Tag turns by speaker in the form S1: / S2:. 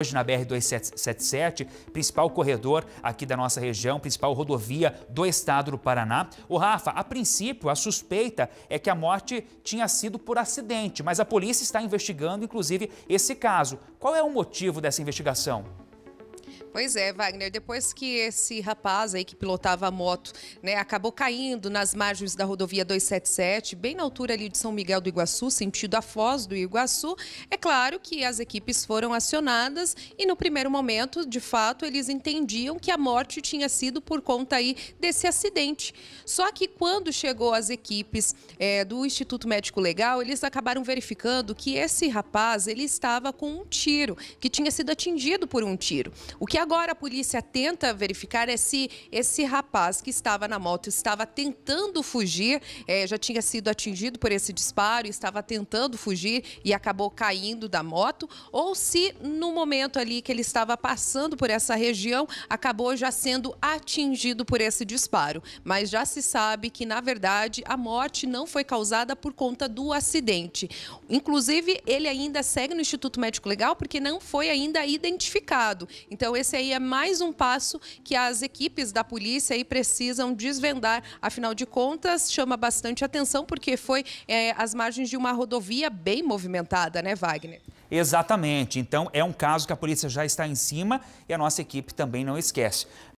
S1: Hoje na BR-277, principal corredor aqui da nossa região, principal rodovia do estado do Paraná. O Rafa, a princípio, a suspeita é que a morte tinha sido por acidente, mas a polícia está investigando, inclusive, esse caso. Qual é o motivo dessa investigação?
S2: Pois é, Wagner, depois que esse rapaz aí que pilotava a moto, né, acabou caindo nas margens da rodovia 277, bem na altura ali de São Miguel do Iguaçu, sentido a Foz do Iguaçu, é claro que as equipes foram acionadas e no primeiro momento, de fato, eles entendiam que a morte tinha sido por conta aí desse acidente. Só que quando chegou as equipes é, do Instituto Médico Legal, eles acabaram verificando que esse rapaz, ele estava com um tiro, que tinha sido atingido por um tiro. O que agora a polícia tenta verificar é se esse rapaz que estava na moto estava tentando fugir, é, já tinha sido atingido por esse disparo, estava tentando fugir e acabou caindo da moto, ou se no momento ali que ele estava passando por essa região, acabou já sendo atingido por esse disparo. Mas já se sabe que, na verdade, a morte não foi causada por conta do acidente. Inclusive, ele ainda segue no Instituto Médico Legal porque não foi ainda identificado. Então, esse esse aí é mais um passo que as equipes da polícia aí precisam desvendar. Afinal de contas, chama bastante atenção porque foi é, às margens de uma rodovia bem movimentada, né, Wagner?
S1: Exatamente. Então, é um caso que a polícia já está em cima e a nossa equipe também não esquece.